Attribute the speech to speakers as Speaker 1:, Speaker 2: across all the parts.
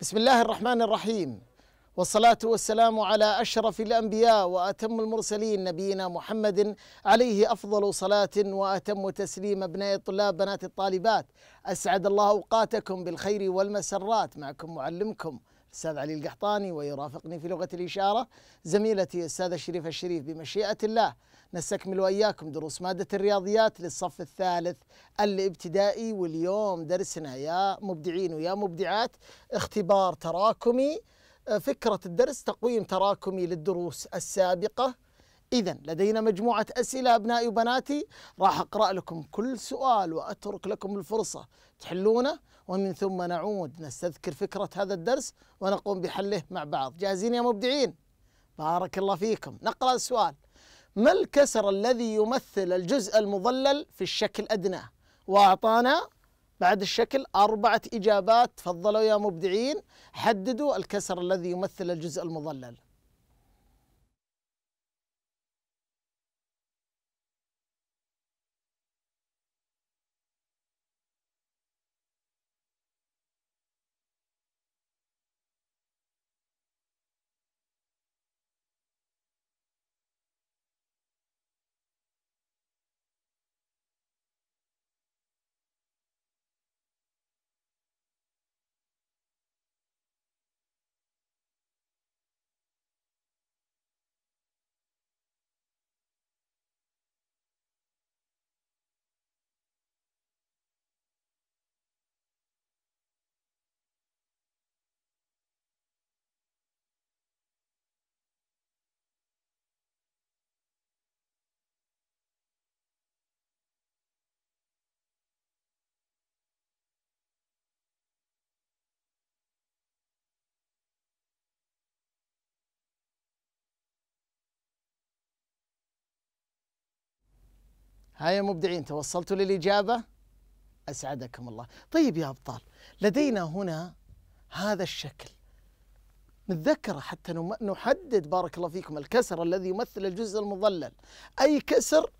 Speaker 1: بسم الله الرحمن الرحيم والصلاة والسلام على أشرف الأنبياء وأتم المرسلين نبينا محمد عليه أفضل صلاة وأتم تسليم أبناء الطلاب بنات الطالبات أسعد الله أوقاتكم بالخير والمسرات معكم معلمكم الأستاذ علي القحطاني ويرافقني في لغة الإشارة زميلتي الأستاذة شريفة الشريف بمشيئة الله نستكمل وإياكم دروس مادة الرياضيات للصف الثالث الابتدائي واليوم درسنا يا مبدعين ويا مبدعات اختبار تراكمي آه، فكرة الدرس تقويم تراكمي للدروس السابقة إذا لدينا مجموعة أسئلة أبنائي وبناتي راح أقرأ لكم كل سؤال وأترك لكم الفرصة تحلونه ومن ثم نعود نستذكر فكرة هذا الدرس ونقوم بحله مع بعض جاهزين يا مبدعين؟ بارك الله فيكم نقرأ السؤال ما الكسر الذي يمثل الجزء المظلل في الشكل أدنى وأعطانا بعد الشكل أربعة إجابات تفضلوا يا مبدعين حددوا الكسر الذي يمثل الجزء المظلل ها يا مبدعين توصلتوا للإجابة أسعدكم الله طيب يا أبطال لدينا هنا هذا الشكل نتذكره حتى نحدد بارك الله فيكم الكسر الذي يمثل الجزء المظلل أي كسر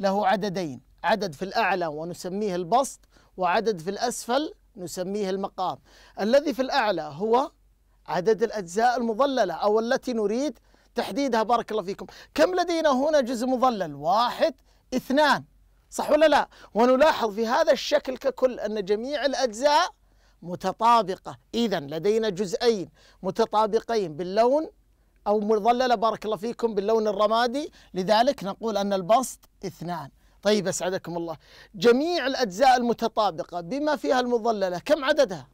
Speaker 1: له عددين عدد في الأعلى ونسميه البسط وعدد في الأسفل نسميه المقام الذي في الأعلى هو عدد الأجزاء المظللة أو التي نريد تحديدها بارك الله فيكم كم لدينا هنا جزء مظلل واحد اثنان صح ولا لا ونلاحظ في هذا الشكل ككل أن جميع الأجزاء متطابقة إذا لدينا جزئين متطابقين باللون أو مظللة بارك الله فيكم باللون الرمادي لذلك نقول أن البسط اثنان طيب أسعدكم الله جميع الأجزاء المتطابقة بما فيها المظللة كم عددها؟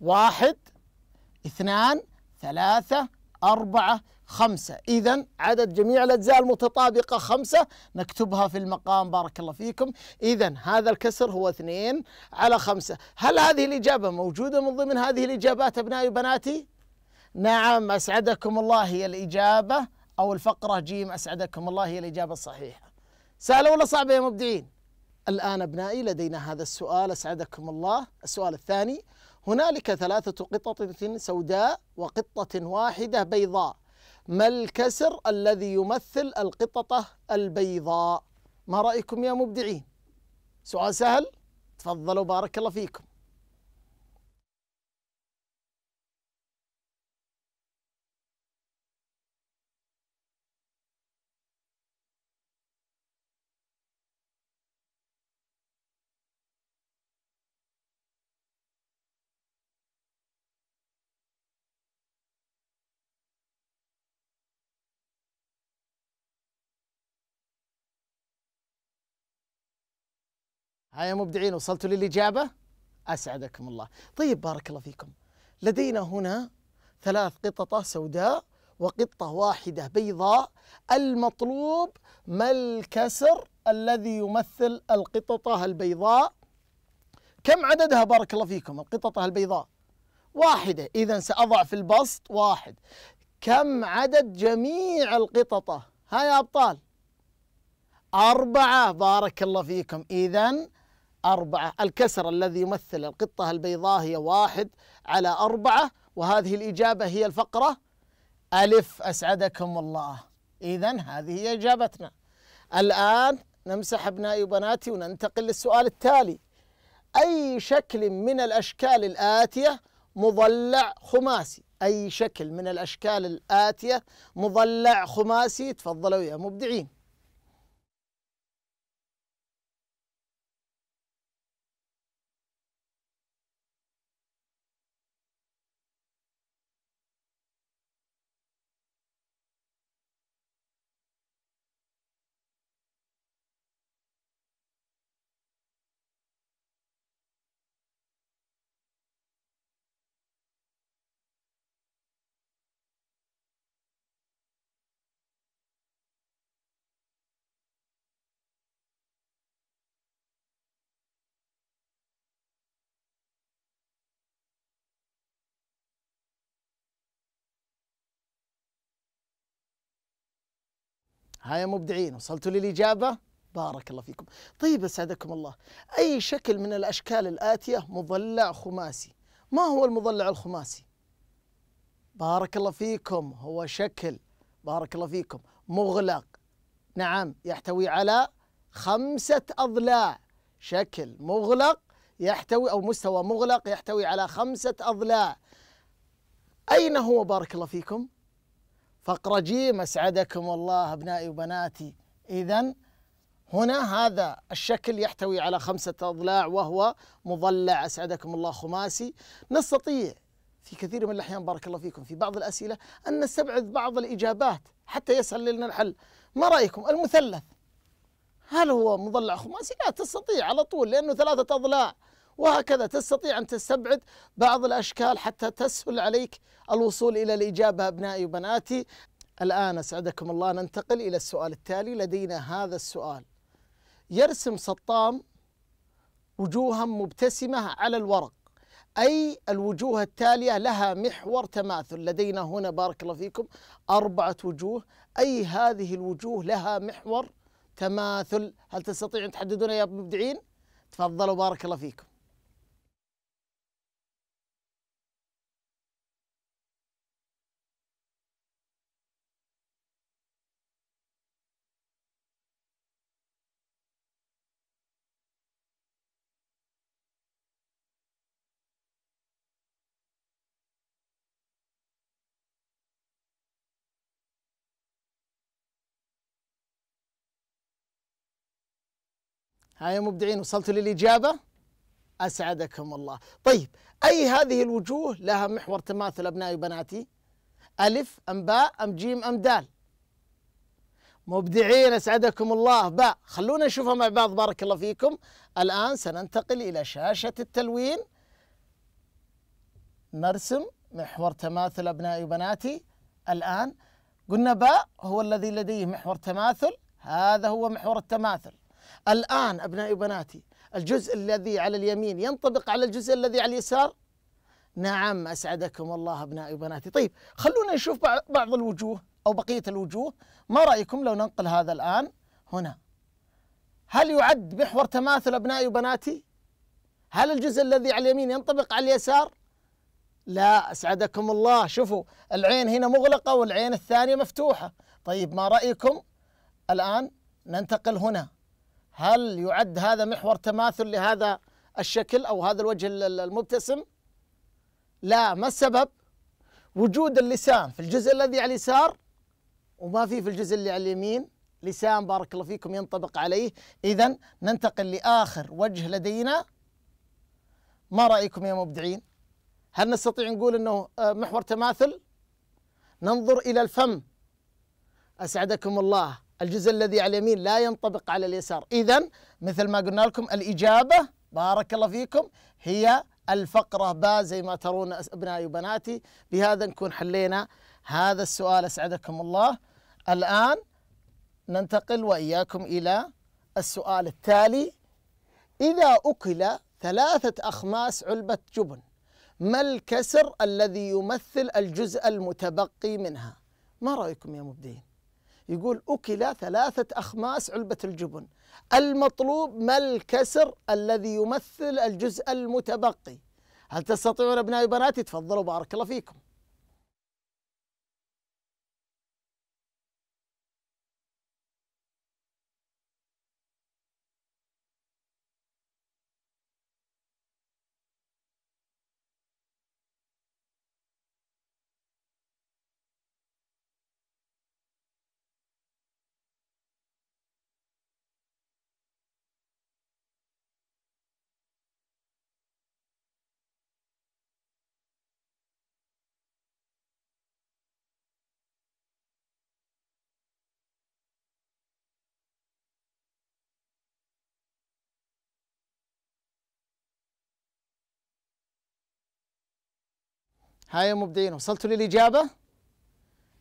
Speaker 1: واحد اثنان ثلاثة أربعة خمسة إذا عدد جميع الأجزاء المتطابقة خمسة نكتبها في المقام بارك الله فيكم إذا هذا الكسر هو اثنين على خمسة هل هذه الإجابة موجودة من ضمن هذه الإجابات أبنائي وبناتي؟ نعم أسعدكم الله هي الإجابة أو الفقرة جيم أسعدكم الله هي الإجابة الصحيحة سهلة ولا صعبة يا مبدعين؟ الآن أبنائي لدينا هذا السؤال أسعدكم الله السؤال الثاني هنالك ثلاثة قطط سوداء وقطة واحدة بيضاء ما الكسر الذي يمثل القططة البيضاء ما رأيكم يا مبدعين سؤال سهل تفضلوا بارك الله فيكم يا مبدعين وصلتوا للإجابة أسعدكم الله طيب بارك الله فيكم لدينا هنا ثلاث قططة سوداء وقطة واحدة بيضاء المطلوب ما الكسر الذي يمثل القططة البيضاء كم عددها بارك الله فيكم القططة البيضاء واحدة إذا سأضع في البسط واحد كم عدد جميع القططة ها يا أبطال أربعة بارك الله فيكم إذا أربعة الكسر الذي يمثل القطة البيضاء هي واحد على أربعة وهذه الإجابة هي الفقرة ألف أسعدكم الله إذا هذه هي إجابتنا الآن نمسح أبنائي وبناتي وننتقل للسؤال التالي أي شكل من الأشكال الآتية مضلع خماسي أي شكل من الأشكال الآتية مضلع خماسي تفضلوا يا مبدعين يا مبدعين وصلتوا للإجابة بارك الله فيكم طيب أسعدكم الله أي شكل من الأشكال الآتية مضلع خماسي ما هو المضلع الخماسي بارك الله فيكم هو شكل بارك الله فيكم مغلق نعم يحتوي على خمسة أضلاع شكل مغلق يحتوي أو مستوى مغلق يحتوي على خمسة أضلاع أين هو بارك الله فيكم فقرجيم أسعدكم الله أبنائي وبناتي إذا هنا هذا الشكل يحتوي على خمسة أضلاع وهو مضلع أسعدكم الله خماسي نستطيع في كثير من الأحيان بارك الله فيكم في بعض الأسئلة أن نستبعد بعض الإجابات حتى يسهل لنا الحل ما رأيكم المثلث هل هو مضلع خماسي؟ لا تستطيع على طول لأنه ثلاثة أضلاع وهكذا تستطيع أن تستبعد بعض الأشكال حتى تسهل عليك الوصول إلى الإجابة أبنائي وبناتي الآن أسعدكم الله ننتقل إلى السؤال التالي لدينا هذا السؤال يرسم سطام وجوها مبتسمة على الورق أي الوجوه التالية لها محور تماثل لدينا هنا بارك الله فيكم أربعة وجوه أي هذه الوجوه لها محور تماثل هل تستطيعون تحددون يا مبدعين؟ تفضلوا بارك الله فيكم ها يا مبدعين وصلتوا للإجابة أسعدكم الله طيب أي هذه الوجوه لها محور تماثل أبنائي وبناتي ألف أم باء أم جيم أم دال مبدعين أسعدكم الله باء خلونا نشوفها مع بعض بارك الله فيكم الآن سننتقل إلى شاشة التلوين نرسم محور تماثل أبنائي وبناتي الآن قلنا باء هو الذي لديه محور تماثل هذا هو محور التماثل الآن أبنائي وبناتي الجزء الذي على اليمين ينطبق على الجزء الذي على اليسار نعم أسعدكم الله أبنائي وبناتي طيب خلونا نشوف بعض الوجوه أو بقية الوجوه ما رأيكم لو ننقل هذا الآن هنا هل يعد محور تماثل أبنائي وبناتي هل الجزء الذي على اليمين ينطبق على اليسار لا أسعدكم الله شوفوا العين هنا مغلقة والعين الثانية مفتوحة طيب ما رأيكم الآن ننتقل هنا هل يعد هذا محور تماثل لهذا الشكل أو هذا الوجه المبتسم لا ما السبب وجود اللسان في الجزء الذي على اليسار وما في في الجزء اللي على اليمين لسان بارك الله فيكم ينطبق عليه إذا ننتقل لآخر وجه لدينا ما رأيكم يا مبدعين هل نستطيع نقول أنه آه، محور تماثل ننظر إلى الفم أسعدكم الله الجزء الذي على اليمين لا ينطبق على اليسار إذا مثل ما قلنا لكم الإجابة بارك الله فيكم هي الفقرة با زي ما ترون أبنائي وبناتي بهذا نكون حلينا هذا السؤال أسعدكم الله الآن ننتقل وإياكم إلى السؤال التالي إذا أكل ثلاثة أخماس علبة جبن ما الكسر الذي يمثل الجزء المتبقي منها ما رأيكم يا مبدعين يقول أكل ثلاثة أخماس علبة الجبن المطلوب ما الكسر الذي يمثل الجزء المتبقي هل تستطيعون أبنائي وبناتي تفضلوا بارك الله فيكم ها يا مبدعين وصلتوا للإجابة؟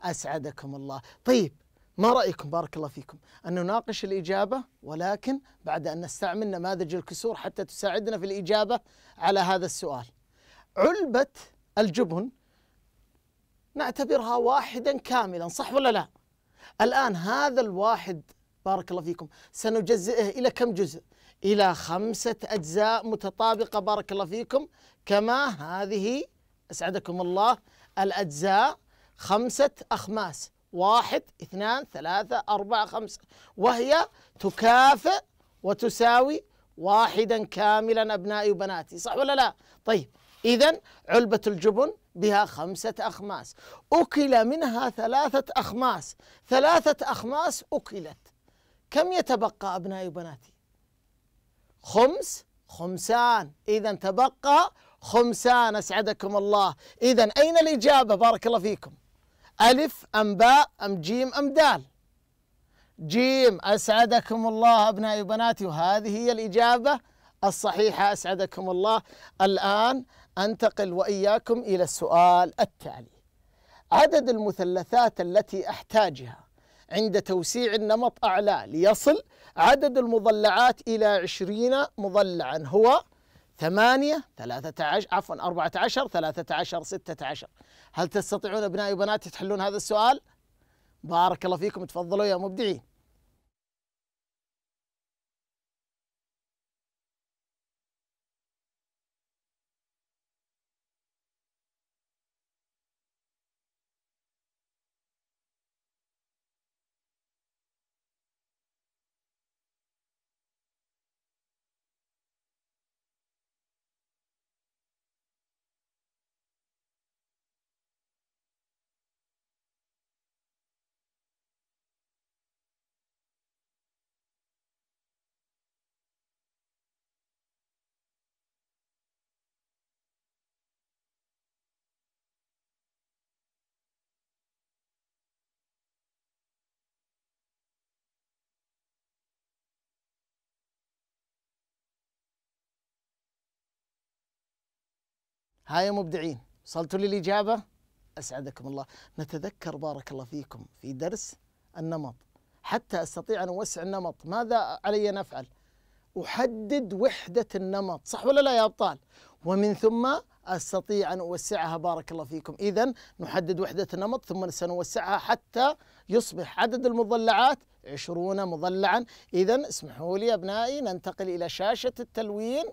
Speaker 1: أسعدكم الله طيب ما رأيكم بارك الله فيكم أن نناقش الإجابة ولكن بعد أن نستعمل نماذج الكسور حتى تساعدنا في الإجابة على هذا السؤال علبة الجبن نعتبرها واحدا كاملا صح ولا لا الآن هذا الواحد بارك الله فيكم سنجزئه إلى كم جزء إلى خمسة أجزاء متطابقة بارك الله فيكم كما هذه أسعدكم الله الأجزاء خمسة أخماس واحد اثنان ثلاثة أربعة خمسة وهي تكافئ وتساوي واحدا كاملا أبنائي وبناتي صح ولا لا؟ طيب إذا علبة الجبن بها خمسة أخماس أكل منها ثلاثة أخماس ثلاثة أخماس أكلت كم يتبقى أبنائي وبناتي؟ خمس خمسان إذا تبقى خمسان أسعدكم الله إذا أين الإجابة بارك الله فيكم ألف أم باء أم جيم أم دال جيم أسعدكم الله أبنائي وبناتي وهذه هي الإجابة الصحيحة أسعدكم الله الآن أنتقل وإياكم إلى السؤال التالي عدد المثلثات التي أحتاجها عند توسيع النمط أعلى ليصل عدد المضلعات إلى عشرين مضلعا هو ثمانية ثلاثة عشر عفوا أربعة عشر ثلاثة عشر ستة عشر هل تستطيعون أبنائي وبناتي تحلون هذا السؤال؟ بارك الله فيكم تفضلوا يا مبدعين ها يا مبدعين وصلتوا للإجابة أسعدكم الله نتذكر بارك الله فيكم في درس النمط حتى أستطيع أن أوسع النمط ماذا علي أن أفعل أحدد وحدة النمط صح ولا لا يا أبطال ومن ثم استطيع ان اوسعها بارك الله فيكم، اذا نحدد وحده النمط ثم سنوسعها حتى يصبح عدد المضلعات 20 مضلعا، اذا اسمحوا لي ابنائي ننتقل الى شاشه التلوين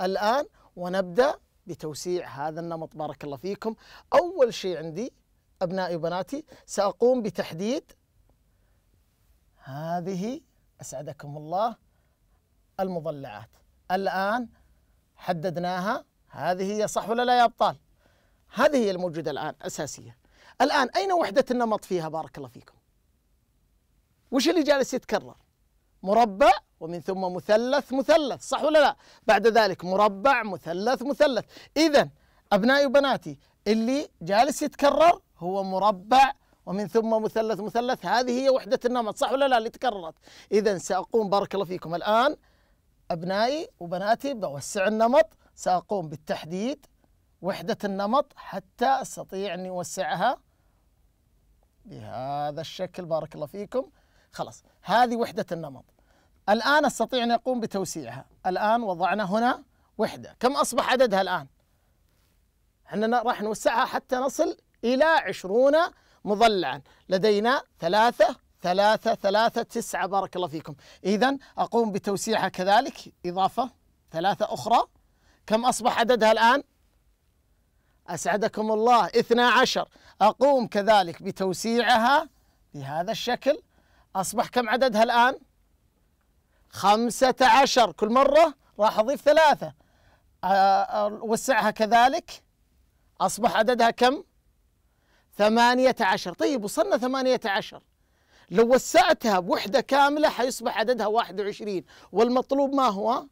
Speaker 1: الان ونبدا بتوسيع هذا النمط بارك الله فيكم أول شيء عندي أبنائي وبناتي سأقوم بتحديد هذه أسعدكم الله المضلعات الآن حددناها هذه هي صح ولا لا يا أبطال هذه هي الموجودة الآن أساسية الآن أين وحدة النمط فيها بارك الله فيكم وش اللي جالس يتكرر مربع ومن ثم مثلث مثلث صح ولا لا بعد ذلك مربع مثلث مثلث إذا أبنائي وبناتي اللي جالس يتكرر هو مربع ومن ثم مثلث مثلث هذه هي وحدة النمط صح ولا لا اللي تكررت إذا سأقوم بارك الله فيكم الآن أبنائي وبناتي بوسع النمط سأقوم بالتحديد وحدة النمط حتى أستطيع أن أوسعها بهذا الشكل بارك الله فيكم خلاص هذه وحدة النمط الآن أستطيع أن أقوم بتوسيعها الآن وضعنا هنا وحدة كم أصبح عددها الآن؟ احنا راح نوسعها حتى نصل إلى عشرون مضلعا لدينا ثلاثة ثلاثة ثلاثة تسعة بارك الله فيكم إذا أقوم بتوسيعها كذلك إضافة ثلاثة أخرى كم أصبح عددها الآن؟ أسعدكم الله إثنى عشر أقوم كذلك بتوسيعها بهذا الشكل أصبح كم عددها الآن؟ خمسة عشر كل مرة راح أضيف ثلاثة آه، آه، أوسعها كذلك أصبح عددها كم؟ ثمانية عشر طيب وصلنا ثمانية عشر لو وسعتها بوحدة كاملة حيصبح عددها واحد وعشرين والمطلوب ما هو؟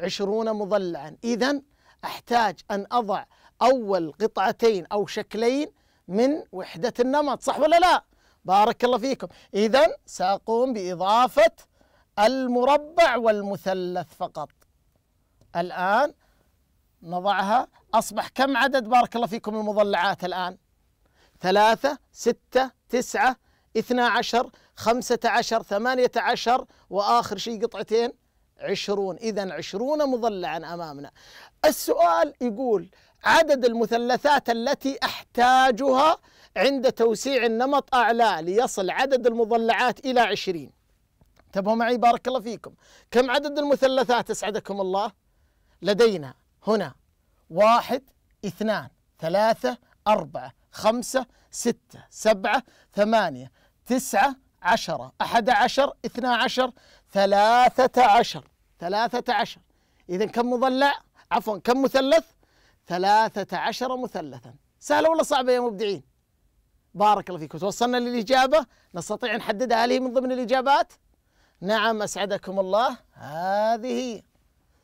Speaker 1: عشرون مضلعا إذا أحتاج أن أضع أول قطعتين أو شكلين من وحدة النمط صح ولا لا؟ بارك الله فيكم إذا سأقوم بإضافة المربع والمثلث فقط الآن نضعها أصبح كم عدد بارك الله فيكم المضلعات الآن ثلاثة ستة تسعة اثنا عشر خمسة عشر ثمانية عشر وآخر شيء قطعتين عشرون إذا عشرون مضلعا أمامنا السؤال يقول عدد المثلثات التي أحتاجها عند توسيع النمط أعلى ليصل عدد المضلعات إلى عشرين انتبهوا معي بارك الله فيكم كم عدد المثلثات أسعدكم الله لدينا هنا واحد اثنان ثلاثة أربعة خمسة ستة سبعة ثمانية تسعة عشرة أحد عشر اثنا عشر ثلاثة عشر ثلاثة عشر إذا كم مضلع عفوا كم مثلث ثلاثة عشر مثلثا سهلة ولا صعبة يا مبدعين بارك الله فيكم توصلنا للإجابة نستطيع أن نحددها هل هي من ضمن الإجابات نعم أسعدكم الله هذه هي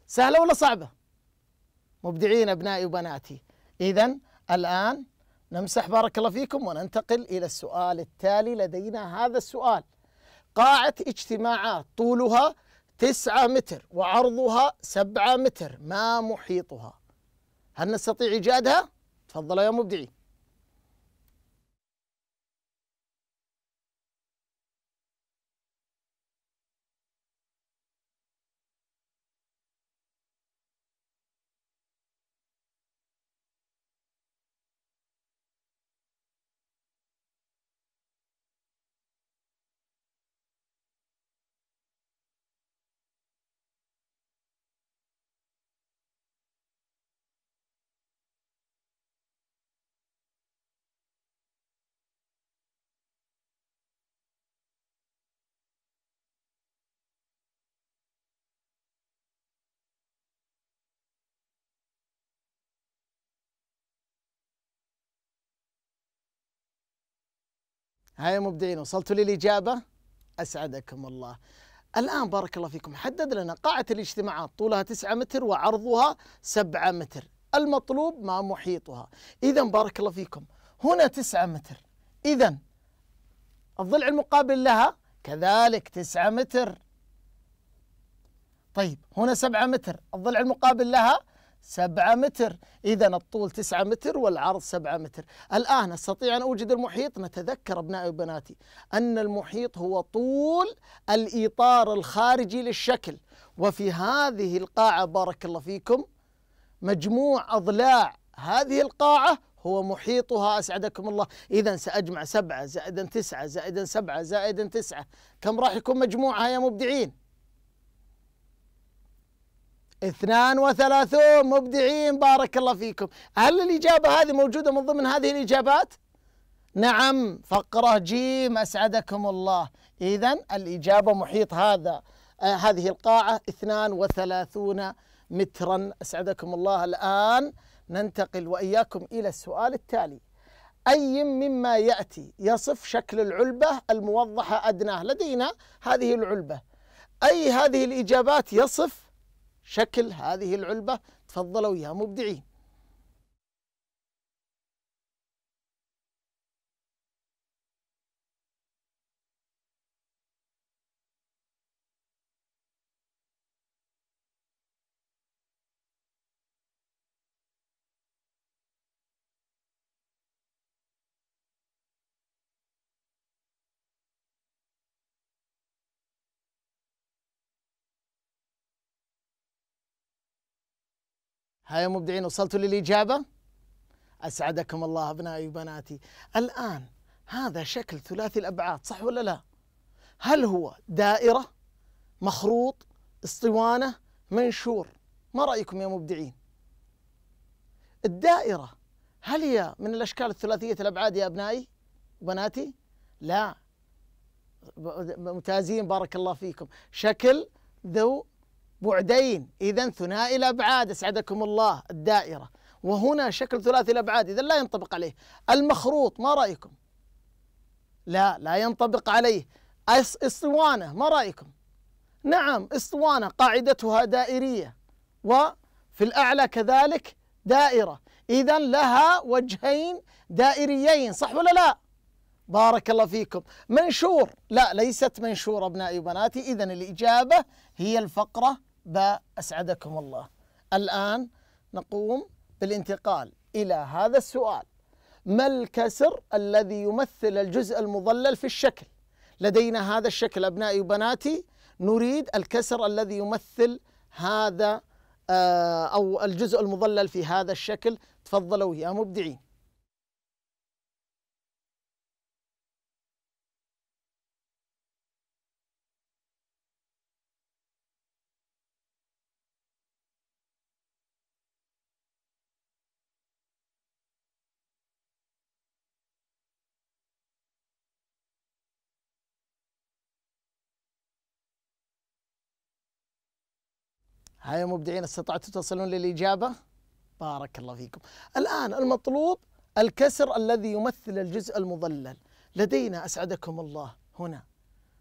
Speaker 1: سهلة ولا صعبة مبدعين أبنائي وبناتي إذا الآن نمسح بارك الله فيكم وننتقل إلى السؤال التالي لدينا هذا السؤال قاعة اجتماعات طولها تسعة متر وعرضها سبعة متر ما محيطها هل نستطيع إيجادها؟ تفضلوا يا مبدعين ها يا مبدعين وصلتوا للإجابة أسعدكم الله الآن بارك الله فيكم حدد لنا قاعة الاجتماعات طولها 9 متر وعرضها 7 متر المطلوب ما محيطها إذا بارك الله فيكم هنا 9 متر إذا الضلع المقابل لها كذلك 9 متر طيب هنا 7 متر الضلع المقابل لها سبعة متر إذا الطول تسعة متر والعرض سبعة متر الآن أستطيع أن أوجد المحيط نتذكر أبنائي وبناتي أن المحيط هو طول الإطار الخارجي للشكل وفي هذه القاعة بارك الله فيكم مجموع أضلاع هذه القاعة هو محيطها أسعدكم الله إذا سأجمع سبعة زائدا تسعة زائدا سبعة زائدا تسعة كم راح يكون مجموعها يا مبدعين 32 مبدعين بارك الله فيكم هل الإجابة هذه موجودة من ضمن هذه الإجابات؟ نعم فقرة جيم أسعدكم الله إذا الإجابة محيط هذا آه هذه القاعة 32 مترا أسعدكم الله الآن ننتقل وإياكم إلى السؤال التالي أي مما يأتي يصف شكل العلبة الموضحة أدناه لدينا هذه العلبة أي هذه الإجابات يصف شكل هذه العلبة تفضلوا يا مبدعين ها يا مبدعين وصلتوا للإجابة؟ أسعدكم الله أبنائي وبناتي الآن هذا شكل ثلاثي الأبعاد صح ولا لا؟ هل هو دائرة مخروط اسطوانة منشور ما رأيكم يا مبدعين؟ الدائرة هل هي من الأشكال الثلاثية الأبعاد يا أبنائي وبناتي؟ لا ممتازين بارك الله فيكم شكل ذو بعدين إذا ثنائي الأبعاد أسعدكم الله الدائرة وهنا شكل ثلاثي الأبعاد إذا لا ينطبق عليه المخروط ما رأيكم لا لا ينطبق عليه اسطوانة ما رأيكم نعم اسطوانة قاعدتها دائرية وفي الأعلى كذلك دائرة إذا لها وجهين دائريين صح ولا لا بارك الله فيكم منشور لا ليست منشور أبنائي وبناتي إذا الإجابة هي الفقرة باء أسعدكم الله الآن نقوم بالانتقال إلى هذا السؤال ما الكسر الذي يمثل الجزء المظلل في الشكل لدينا هذا الشكل أبنائي وبناتي نريد الكسر الذي يمثل هذا آه، أو الجزء المظلل في هذا الشكل تفضلوا يا مبدعين ها يا مبدعين استطعتوا تصلون للإجابة بارك الله فيكم الآن المطلوب الكسر الذي يمثل الجزء المظلل لدينا أسعدكم الله هنا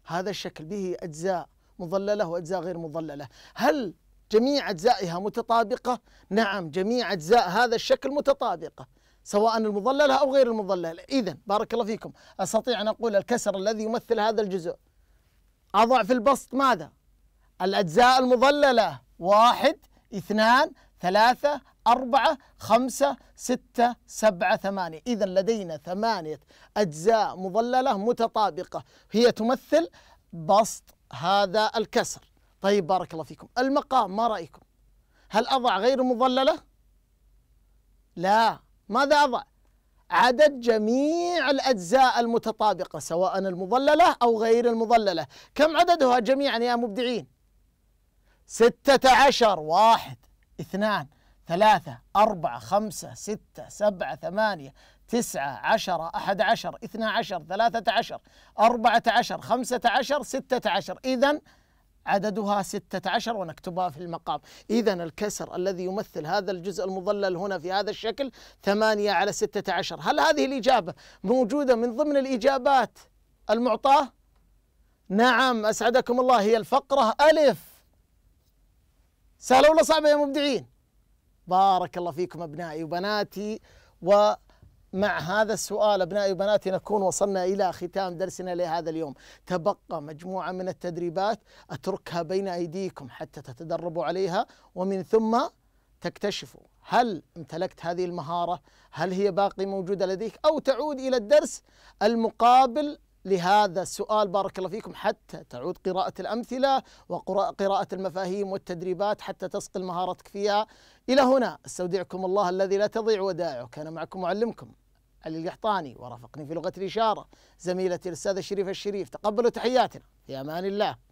Speaker 1: هذا الشكل به أجزاء مظللة وأجزاء غير مظللة هل جميع أجزائها متطابقة؟ نعم جميع أجزاء هذا الشكل متطابقة سواء المظللة أو غير المظللة إذا بارك الله فيكم أستطيع أن أقول الكسر الذي يمثل هذا الجزء أضع في البسط ماذا؟ الأجزاء المظللة واحد اثنان ثلاثة أربعة خمسة ستة سبعة ثمانية إذا لدينا ثمانية أجزاء مظللة متطابقة هي تمثل بسط هذا الكسر طيب بارك الله فيكم المقام ما رأيكم هل أضع غير مضللة لا ماذا أضع عدد جميع الأجزاء المتطابقة سواء المظللة أو غير المظللة كم عددها جميعا يا مبدعين ستة عشر واحد اثنان ثلاثة أربعة خمسة ستة سبعة ثمانية تسعة عشرة أحد عشر اثنى عشر ثلاثة عشر أربعة عشر خمسة عشر ستة عشر إذا عددها ستة عشر ونكتبها في المقام إذا الكسر الذي يمثل هذا الجزء المظلل هنا في هذا الشكل ثمانية على ستة عشر هل هذه الإجابة موجودة من ضمن الإجابات المعطاة؟ نعم أسعدكم الله هي الفقرة ألف سهلا ولا صعبة يا مبدعين؟ بارك الله فيكم أبنائي وبناتي ومع هذا السؤال أبنائي وبناتي نكون وصلنا إلى ختام درسنا لهذا اليوم تبقى مجموعة من التدريبات أتركها بين أيديكم حتى تتدربوا عليها ومن ثم تكتشفوا هل امتلكت هذه المهارة هل هي باقي موجودة لديك أو تعود إلى الدرس المقابل لهذا السؤال بارك الله فيكم حتى تعود قراءة الأمثلة وقراءة المفاهيم والتدريبات حتى تصقل مهارتك فيها إلى هنا استودعكم الله الذي لا تضيع ودائعه كان معكم معلمكم علي القحطاني ورافقني في لغة الإشارة زميلتي الأستاذة شريف الشريف تقبلوا تحياتنا في أمان الله